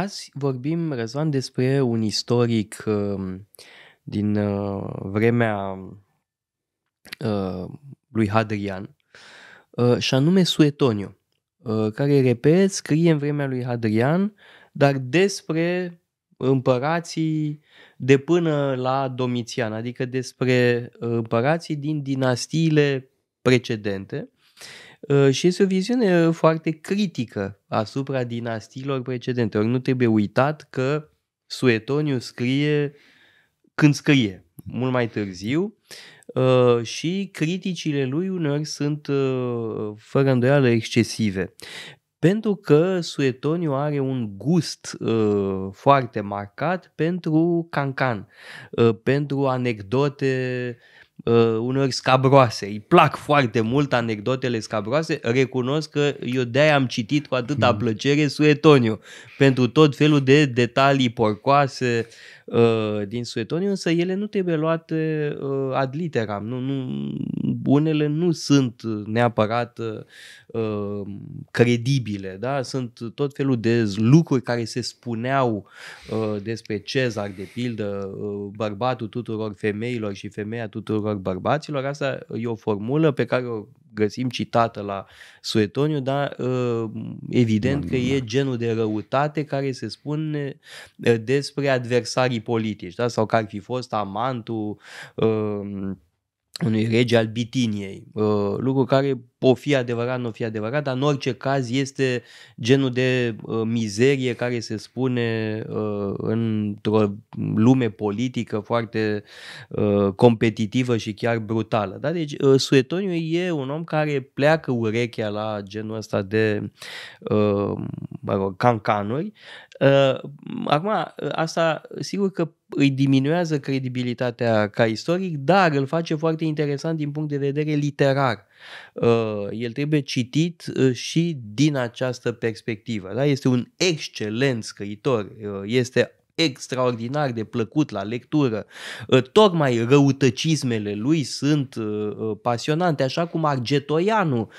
Azi vorbim, Răzvan, despre un istoric um, din uh, vremea uh, lui Hadrian, uh, și anume Suetonio, care, repet, scrie în vremea lui Hadrian, dar despre împărații de până la Domitian, adică despre împărații din dinastiile precedente Uh, și este o viziune foarte critică asupra dinastiilor precedente. Ori nu trebuie uitat că Suetoniu scrie când scrie, mult mai târziu, uh, și criticile lui uneori sunt uh, fără îndoială excesive. Pentru că Suetoniu are un gust uh, foarte marcat pentru cancan, uh, pentru anecdote uh, uneori scabroase. Îi plac foarte mult anecdotele scabroase. Recunosc că eu de am citit cu atâta mm. plăcere Suetoniu, pentru tot felul de detalii porcoase uh, din Suetoniu, însă ele nu trebuie luate uh, ad literam. Nu, nu, unele nu sunt neapărat uh, credibile, da? sunt tot felul de lucruri care se spuneau uh, despre Cezar, de pildă, uh, bărbatul tuturor femeilor și femeia tuturor tuturor bărbaților. Asta e o formulă pe care o găsim citată la Suetoniu, dar ă, evident că mm. e genul de răutate care se spune ă, despre adversarii politici, da? sau că ar fi fost amantul ă, unui rege al Bitiniei, uh, lucru care o fi adevărat, nu o fi adevărat, dar în orice caz este genul de uh, mizerie care se spune uh, într-o lume politică foarte competitivă și chiar brutală. Da? Deci Suetoniu e un om care pleacă urechea la genul ăsta de mă rog, cancanuri, Uh, acum, asta sigur că îi diminuează credibilitatea ca istoric, dar îl face foarte interesant din punct de vedere literar. Uh, el trebuie citit uh, și din această perspectivă. Da? Este un excelent scriitor, este extraordinar de plăcut la lectură. Ă, tocmai răutăcismele lui sunt ă, ă, pasionante, așa cum Argetoianu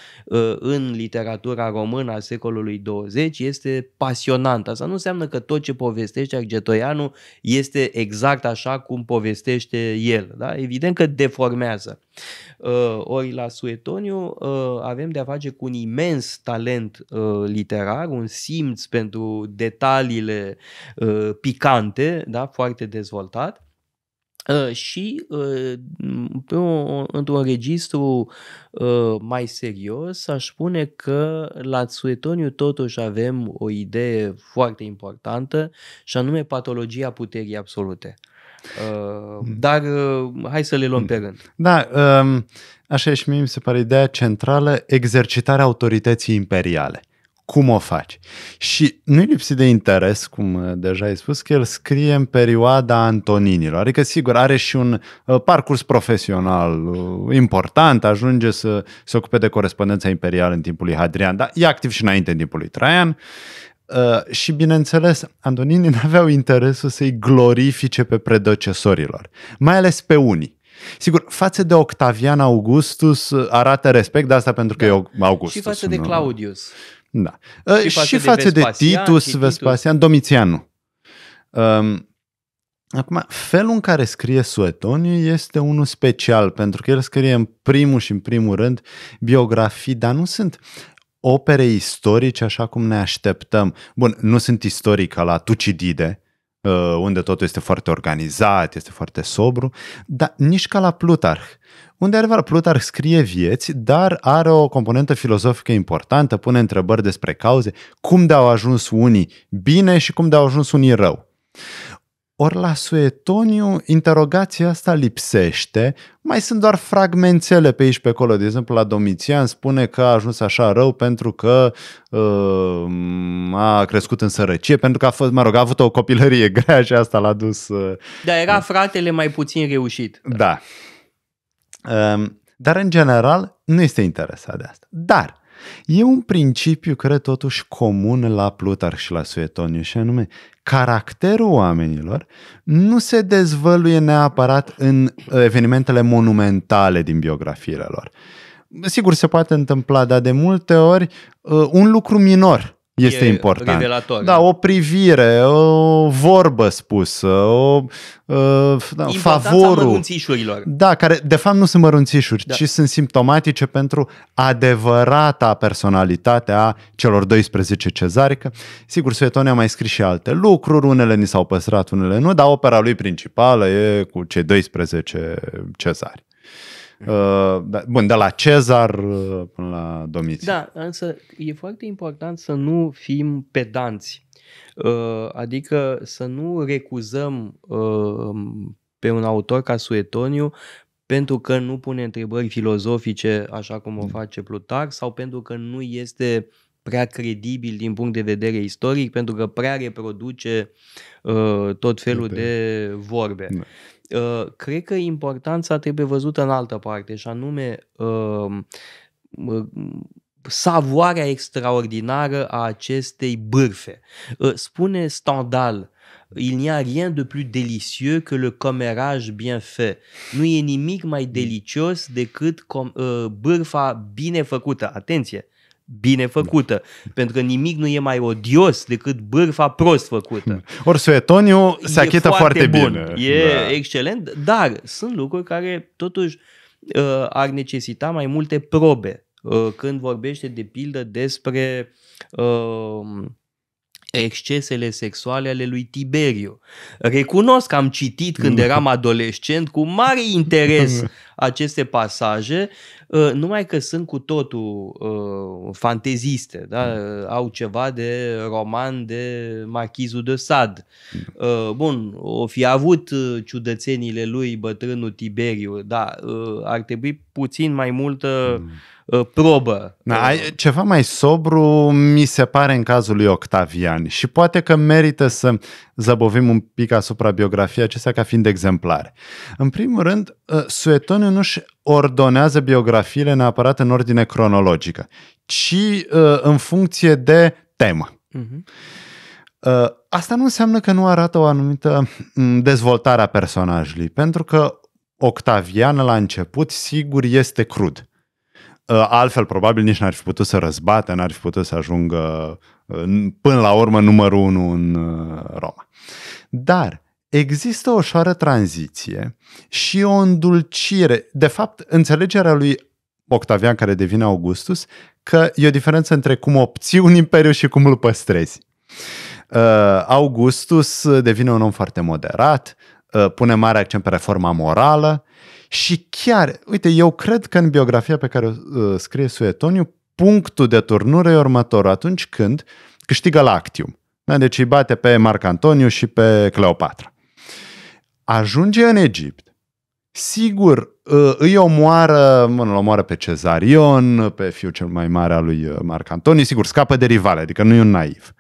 în literatura română a secolului 20 este pasionant. Asta nu înseamnă că tot ce povestește Argetoianu este exact așa cum povestește el. Da? Evident că deformează. Uh, ori la Suetoniu uh, avem de a face cu un imens talent uh, literar, un simț pentru detaliile picante, da? foarte dezvoltat și într-un registru mai serios aș spune că la Suetoniu totuși avem o idee foarte importantă și anume patologia puterii absolute. Uh, dar uh, hai să le luăm pe rând. Da, um, așa și mie mi se pare ideea centrală, exercitarea autorității imperiale. Cum o faci? Și nu-i lipsit de interes, cum uh, deja ai spus, că el scrie în perioada Antoninilor. Adică, sigur, are și un parcurs profesional important, ajunge să se ocupe de corespondența imperială în timpul lui Hadrian, dar e activ și înainte în timpul lui Traian. Uh, și bineînțeles, Antonini nu aveau interesul să-i glorifice pe predecesorilor, mai ales pe unii. Sigur, față de Octavian Augustus uh, arată respect, de asta pentru că da. e Augustus. Și față nu? de Claudius. Da. Și, uh, și față, și de, față de, Vespasian, Titus, și Vespasian, Domitianu. Um, Acum, felul în care scrie Suetoniu este unul special, pentru că el scrie în primul și în primul rând biografii, dar nu sunt opere istorice așa cum ne așteptăm. Bun, nu sunt istoric la Tucidide, uh, unde totul este foarte organizat, este foarte sobru, dar nici ca la Plutarh. Unde, adevărat, Plutarh scrie vieți, dar are o componentă filozofică importantă, pune întrebări despre cauze, cum de-au ajuns unii bine și cum de-au ajuns unii rău. Ori la Suetoniu interogația asta lipsește, mai sunt doar fragmentele pe aici pe acolo. De exemplu, la Domitian spune că a ajuns așa rău pentru că uh, a crescut în sărăcie, pentru că a fost, mă rog, a avut o copilărie grea și asta l-a dus... Uh, da, era uh, fratele mai puțin reușit. Da. da. Uh, dar, în general, nu este interesat de asta. Dar, E un principiu, cred, totuși comun la Plutar și la Suetoniu și anume caracterul oamenilor nu se dezvăluie neapărat în evenimentele monumentale din biografiile lor. Sigur, se poate întâmpla, dar de multe ori uh, un lucru minor este e important. Revelator, da, o privire, o vorbă spusă, o uh, da, favorul. mărunțișurilor. Da, care de fapt nu sunt mărunțișuri, da. ci sunt simptomatice pentru adevărata personalitate a celor 12 cezari. Că, sigur, Suetonia a mai scris și alte lucruri, unele ni s-au păstrat, unele nu, dar opera lui principală e cu cei 12 cezari. Uh, da, bun, de la Cezar uh, până la Domitian. Da, însă e foarte important să nu fim pedanți. Uh, adică să nu recuzăm pe un autor ca Suetoniu pentru că nu pune întrebări filozofice așa cum o mm. face Plutar sau pentru că nu este prea credibil din punct de vedere istoric, pentru că prea reproduce uh, tot felul de, vorbe. Da. Uh, cred că importanța trebuie văzută în altă parte și anume um, uh, savoarea extraordinară a acestei bârfe. Uh, spune Stendhal, il n'y a rien de plus délicieux que le comeraj bien fait. Nu e nimic mai delicios decât com, bârfa bine făcută. Atenție! bine făcută. Da. Pentru că nimic nu e mai odios decât bârfa prost făcută. Ori Suetoniu se e achită foarte, foarte bun. bine. E da. excelent, dar sunt lucruri care totuși uh, ar necesita mai multe probe. Uh, când vorbește de pildă despre uh, excesele sexuale ale lui Tiberiu. Recunosc că am citit când eram adolescent cu mare interes aceste pasaje, uh, numai că sunt cu totul uh, fanteziste, da? Mm. Uh, au ceva de roman de Marchizul de Sad. Mm. bun, o fi avut ciudățenile lui bătrânul Tiberiu, da, ar trebui puțin mai multă mm Uh, probă. Da, ceva mai sobru mi se pare în cazul lui Octavian și poate că merită să zăbovim un pic asupra biografiei acestea ca fiind exemplare. În primul rând, uh, Suetoniu nu-și ordonează biografiile neapărat în ordine cronologică, ci uh, în funcție de temă. Uh-huh. Asta nu înseamnă că nu arată o anumită mm, dezvoltare a personajului, pentru că Octavian la început sigur este crud Ă, altfel probabil nici n-ar fi putut să răzbate, n-ar fi putut să ajungă ă, până la urmă numărul unu în ă, Roma. Dar există o șoară tranziție și o îndulcire. De fapt, înțelegerea lui Octavian care devine Augustus, că e o diferență între cum obții un imperiu și cum îl păstrezi. Augustus devine un om foarte moderat, Uh, pune mare accent pe reforma morală și chiar, uite, eu cred că în biografia pe care o uh, scrie Suetoniu, punctul de turnură e următor atunci când câștigă Lactium. Da? Deci îi bate pe Marc Antoniu și pe Cleopatra. Ajunge în Egipt. Sigur, uh, îi omoară, mă, îl omoară pe Cezarion, pe fiul cel mai mare al lui Marc Antoniu, sigur, scapă de rivale, adică nu e un naiv.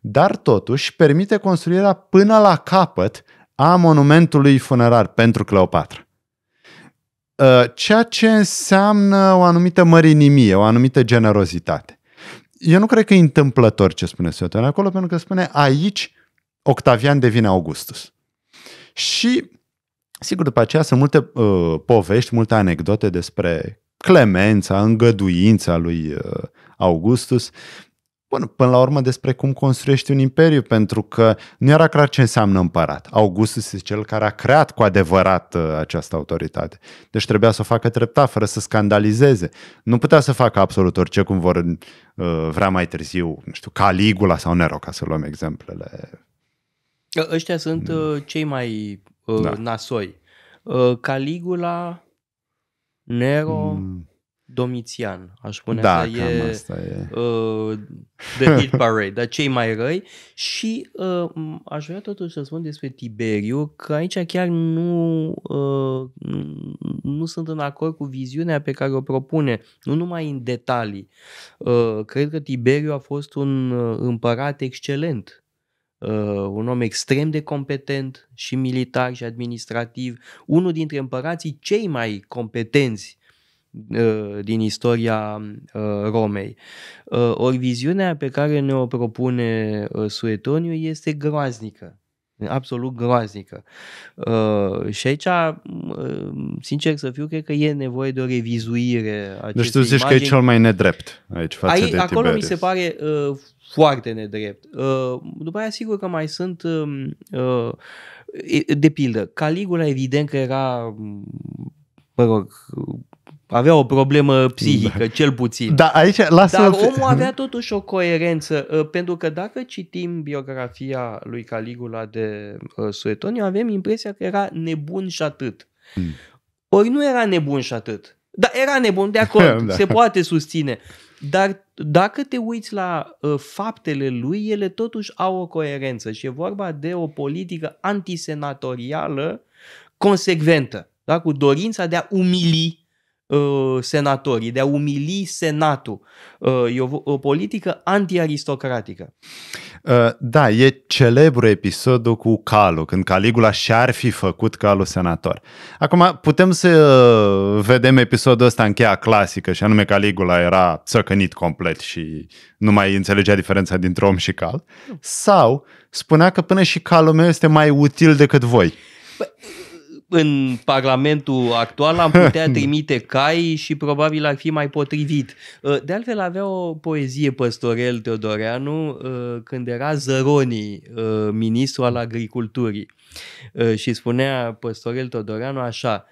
Dar totuși permite construirea până la capăt a monumentului funerar pentru Cleopatra. Ă, ceea ce înseamnă o anumită mărinimie, o anumită generozitate. Eu nu cred că e întâmplător ce spune Sueton acolo, pentru că spune aici Octavian devine Augustus. Și, sigur, după aceea sunt multe uh, povești, multe anecdote despre clemența, îngăduința lui uh, Augustus. Bun, până la urmă despre cum construiești un imperiu, pentru că nu era clar ce înseamnă împărat. Augustus este cel care a creat cu adevărat uh, această autoritate. Deci trebuia să o facă treptat, fără să scandalizeze. Nu putea să facă absolut orice cum vor uh, vrea mai târziu, nu știu, Caligula sau Nero, ca să luăm exemplele. Ă, ăștia sunt uh, mm. cei mai uh, da. nasoi. Uh, Caligula, Nero... Mm. Domitian, aș spune. Da, asta e, asta e. Uh, The Hit Parade, dar cei mai răi. Și uh, aș vrea totuși să spun despre Tiberiu că aici chiar nu, uh, nu sunt în acord cu viziunea pe care o propune, nu numai în detalii. Uh, cred că Tiberiu a fost un uh, împărat excelent. Uh, un om extrem de competent și militar și administrativ, unul dintre împărații cei mai competenți Uh, din istoria uh, Romei. Uh, Ori viziunea pe care ne-o propune Suetoniu este groaznică absolut groaznică. și aici, sincer să fiu, cred că e nevoie de o revizuire a Deci tu zici imagini. că e cel mai nedrept aici față aici, de Acolo Tiberius. mi se pare foarte nedrept. după aia, sigur că mai sunt um, de pildă, Caligula evident că era mă rog, avea o problemă psihică, da. cel puțin. Da, aici, lasă Dar omul avea totuși o coerență, ă, pentru că dacă citim biografia lui Caligula de ă, Suetonia, avem impresia că era nebun și atât. Hmm. Ori nu era nebun și atât. Da, era nebun, de acord, da. se poate susține. Dar dacă te uiți la uh, faptele lui, ele totuși au o coerență și e vorba de o politică antisenatorială consecventă, da? cu dorința de a umili Uh, senatorii, de a umili Senatul. Uh, e o, o politică antiaristocratică. aristocratică uh, da, e celebru episodul cu Calu, când Caligula și-ar fi făcut Calu senator. Acum, putem să vedem episodul ăsta în cheia clasică, și anume Caligula era țăcănit complet și nu mai înțelegea diferența dintre om și cal. Sau spunea că până și calul meu este mai util decât voi. Bă, în Parlamentul actual am putea trimite cai și probabil ar fi mai potrivit. Uh, de altfel avea o poezie păstorel Teodoreanu uh, când era Zăroni uh, ministru al agriculturii și spunea păstorel Teodoreanu așa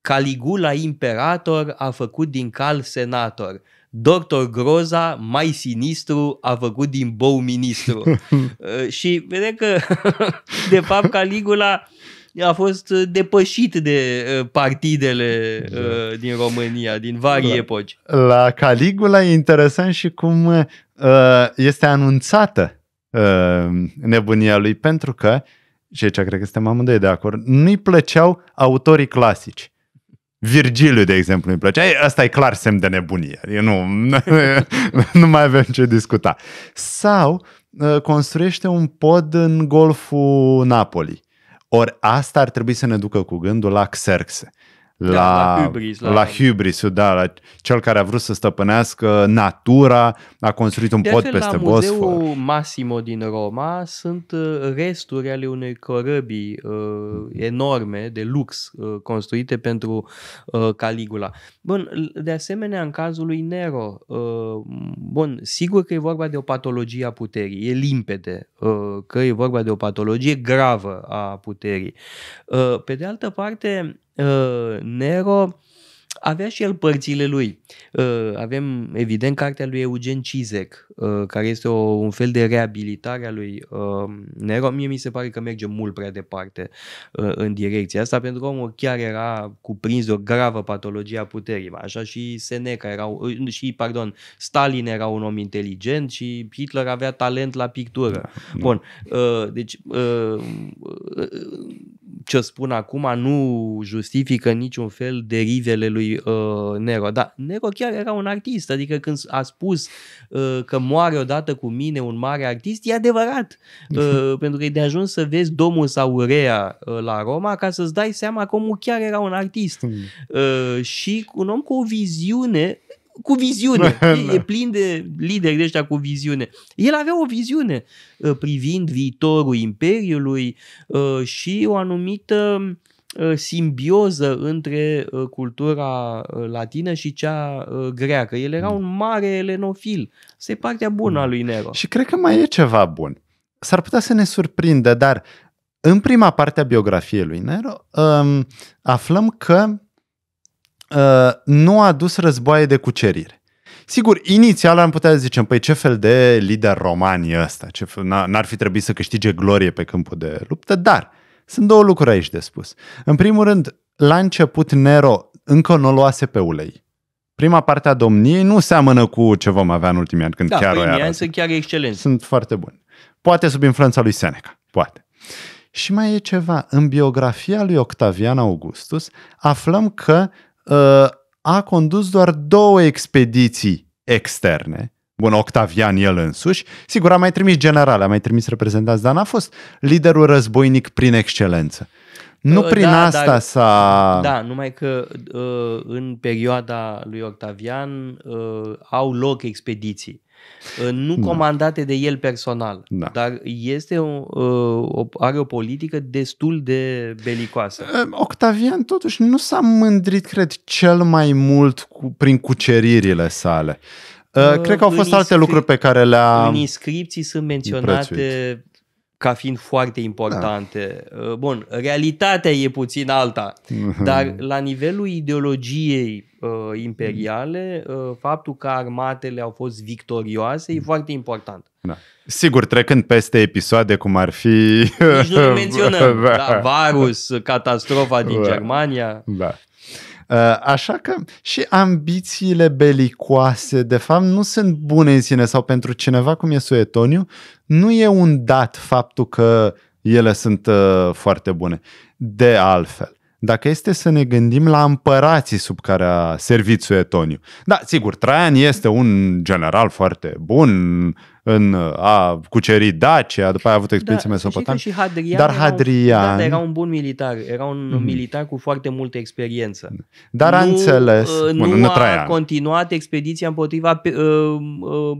Caligula imperator a făcut din cal senator. Doctor Groza, mai sinistru, a făcut din bou ministru. și vede că, de fapt, Caligula a fost uh, depășit de uh, partidele da. Uh, din România, din varii la, epoci. La Caligula e interesant și cum este anunțată nebunia lui, pentru că, și aici cred că suntem amândoi de acord, nu-i plăceau autorii clasici. Virgiliu, de exemplu, îi plăcea. Asta e clar semn de nebunie. Eu nu, nu mai avem ce discuta. Sau construiește un pod în golful Napoli ori asta ar trebui să ne ducă cu gândul la Xerxes la, da, la, hubris, la... la da, la cel care a vrut să stăpânească natura, a construit un de pod peste la Bosfor. Muzeul Massimo din Roma sunt uh, resturi ale unei corăbii uh, enorme de lux uh, construite pentru uh, Caligula. Bun, de asemenea, în cazul lui Nero, uh, bun, sigur că e vorba de o patologie a puterii, e limpede uh, că e vorba de o patologie gravă a puterii. Uh, pe de altă parte, uh, Nero avea și el părțile lui. Uh, avem, evident, cartea lui Eugen Cizek, uh, care este o, un fel de reabilitare a lui uh, Nero. Mie mi se pare că merge mult prea departe uh, în direcția asta, pentru că omul chiar era cuprins de o gravă patologie a puterii. Așa și Seneca era, uh, și, pardon, Stalin era un om inteligent și Hitler avea talent la pictură. Da. Bun, uh, deci... Uh, uh, uh ce spun acum nu justifică niciun fel derivele lui uh, Nero, dar Nero chiar era un artist, adică când a spus uh, că moare odată cu mine un mare artist, e adevărat, mhm. uh, pentru că e de ajuns să vezi Domul Saurea uh, la Roma ca să-ți dai seama că omul chiar era un artist mhm. uh, și un om cu o viziune cu viziune. Da. e, plin de lideri de ăștia cu viziune. El avea o viziune uh, privind viitorul Imperiului uh, și o anumită uh, simbioză între cultura latină și cea greacă. El era mm. un mare elenofil. Se partea bună a mm. lui Nero. Și cred că mai e ceva bun. S-ar putea să ne surprindă, dar în prima parte a biografiei lui Nero um, aflăm că Uh, nu a dus războaie de cucerire. Sigur, inițial am putea să zicem, păi ce fel de lider roman e ăsta? Ce fel, n-ar fi trebuit să câștige glorie pe câmpul de luptă? Dar sunt două lucruri aici de spus. În primul rând, la început Nero încă nu o luase pe ulei. Prima parte a domniei nu seamănă cu ce vom avea în ultimii ani, când da, chiar primii ani sunt chiar excelenți. Sunt foarte buni. Poate sub influența lui Seneca, poate. Și mai e ceva, în biografia lui Octavian Augustus aflăm că Uh, a condus doar două expediții externe. Bun, Octavian el însuși. Sigur, a mai trimis generale, a mai trimis reprezentanți, dar n-a fost liderul războinic prin excelență. Nu uh, prin da, asta dar, s-a... Da, numai că uh, în perioada lui Octavian au loc expediții. Ă, nu da. comandate de el personal, da. dar este o, ă, o, are o politică destul de belicoasă. Ă, Octavian totuși nu s-a mândrit, cred, cel mai mult cu, prin cuceririle sale. cred că au fost alte lucruri pe care le-a... În inscripții sunt menționate ca fiind foarte importante. Da. Uh, bun, realitatea e puțin alta, dar la nivelul ideologiei uh, imperiale, uh, faptul că armatele au fost victorioase e foarte important. Da. Sigur, trecând peste episoade cum ar fi... Nici nu menționăm, da. da, Varus, catastrofa din da. Germania. Da. Uh, așa că și ambițiile belicoase, de fapt, nu sunt bune în sine sau pentru cineva cum e Suetoniu, nu e un dat faptul că ele sunt uh, foarte bune. De altfel, dacă este să ne gândim la împărații sub care a servit Suetoniu. Da, sigur, Traian este un general foarte bun, în, a cuceri Dacia, după aia a avut experiențe da, mesopotamice. Și Hadrian dar era Hadrian... Un, da, da, era un bun militar, era un mm. militar cu foarte multă experiență. Dar nu, a înțeles... Uh, nu bun, a Traian. continuat expediția împotriva uh, uh,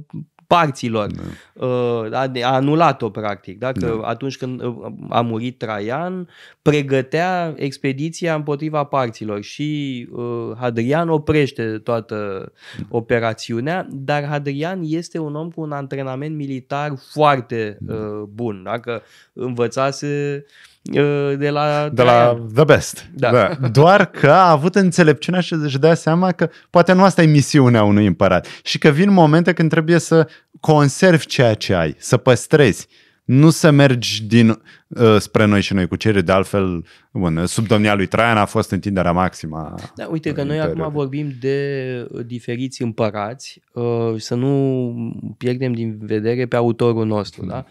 parților. Da. Uh, a, a anulat-o, practic. Da? Că da. atunci când uh, a murit Traian, pregătea expediția împotriva parților și uh, Hadrian oprește toată da. operațiunea, dar Hadrian este un om cu un antrenament militar foarte da. uh, bun. Dacă învățase uh, Uh, de la... De la The Best. Da. da. Doar că a avut înțelepciunea și își dea seama că poate nu asta e misiunea unui împărat și că vin momente când trebuie să conservi ceea ce ai, să păstrezi nu să mergi din, uh, spre noi și noi cu cuceri, de altfel, bun, sub domnia lui Traian a fost întinderea maximă. Da, uite că noi interior. acum vorbim de uh, diferiți împărați, uh, să nu pierdem din vedere pe autorul nostru, mm. da?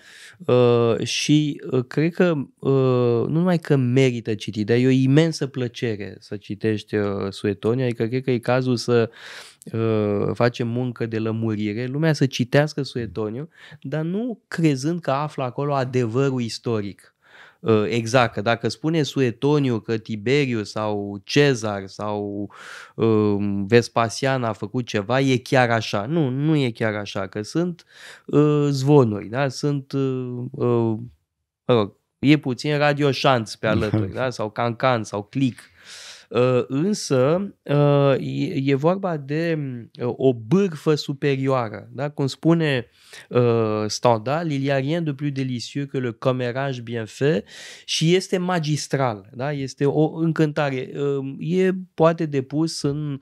Uh, și uh, cred că uh, nu numai că merită citit, dar e o imensă plăcere să citești uh, Suetonia, adică cred că e cazul să uh, facem muncă de lămurire, lumea să citească Suetoniu, dar nu crezând că află acolo adevărul istoric Uh, exact, că dacă spune Suetoniu că Tiberiu sau Cezar sau um, Vespasian a făcut ceva, e chiar așa. Nu, nu e chiar așa, că sunt uh, zvonuri, da? sunt uh, mă rog, e puțin radioșanț pe alături, da? sau cancan, sau clic. Ă, însă ă, e vorba de ă, o bârfă superioară. Da? Cum spune Stendhal, il y a rien de plus délicieux que le comerage bien fait și este magistral. Da? Este o încântare. E poate depus în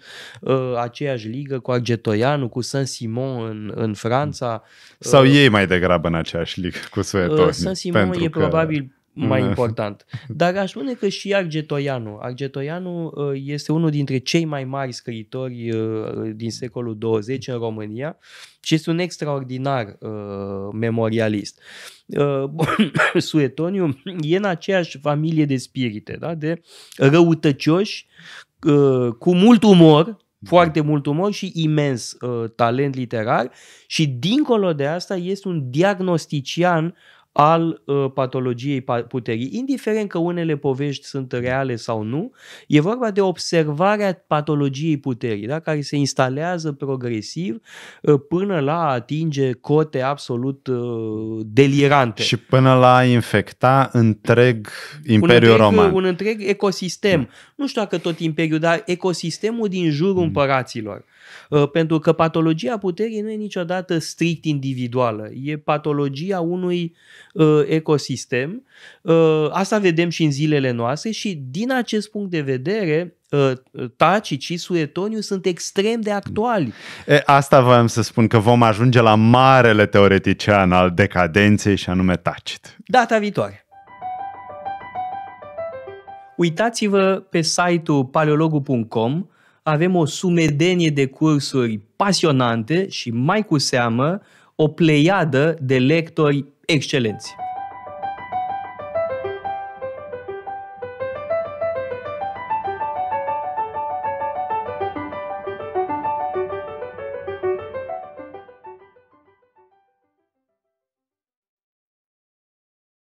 aceeași ligă cu Argetoianu, cu Saint-Simon în, în Franța. Sau ei mai degrabă în aceeași ligă cu Suetoni. Saint-Simon e că... probabil mai mm. important. Dar aș spune că și Argetoianu. Argetoianu uh, este unul dintre cei mai mari scriitori uh, din secolul 20 în România și este un extraordinar uh, memorialist. Suetoniu e în aceeași familie de spirite, da? de răutăcioși, cu mult umor, da. foarte mult umor și imens uh, talent literar și dincolo de asta este un diagnostician al uh, patologiei puterii. Indiferent că unele povești sunt reale sau nu, e vorba de observarea patologiei puterii, da? care se instalează progresiv uh, până la a atinge cote absolut uh, delirante. Și până la a infecta întreg Imperiul un întreg, Roman. Un întreg ecosistem. Mm. Nu știu dacă tot Imperiul, dar ecosistemul din jurul mm. împăraților. Pentru că patologia puterii nu e niciodată strict individuală. E patologia unui uh, ecosistem. Uh, asta vedem și în zilele noastre și din acest punct de vedere uh, Taci și Suetoniu sunt extrem de actuali. E, asta voiam să spun că vom ajunge la marele teoretician al decadenței și anume Tacit. Data viitoare! Uitați-vă pe site-ul paleologu.com, avem o sumedenie de cursuri pasionante și mai cu seamă o pleiadă de lectori excelenți.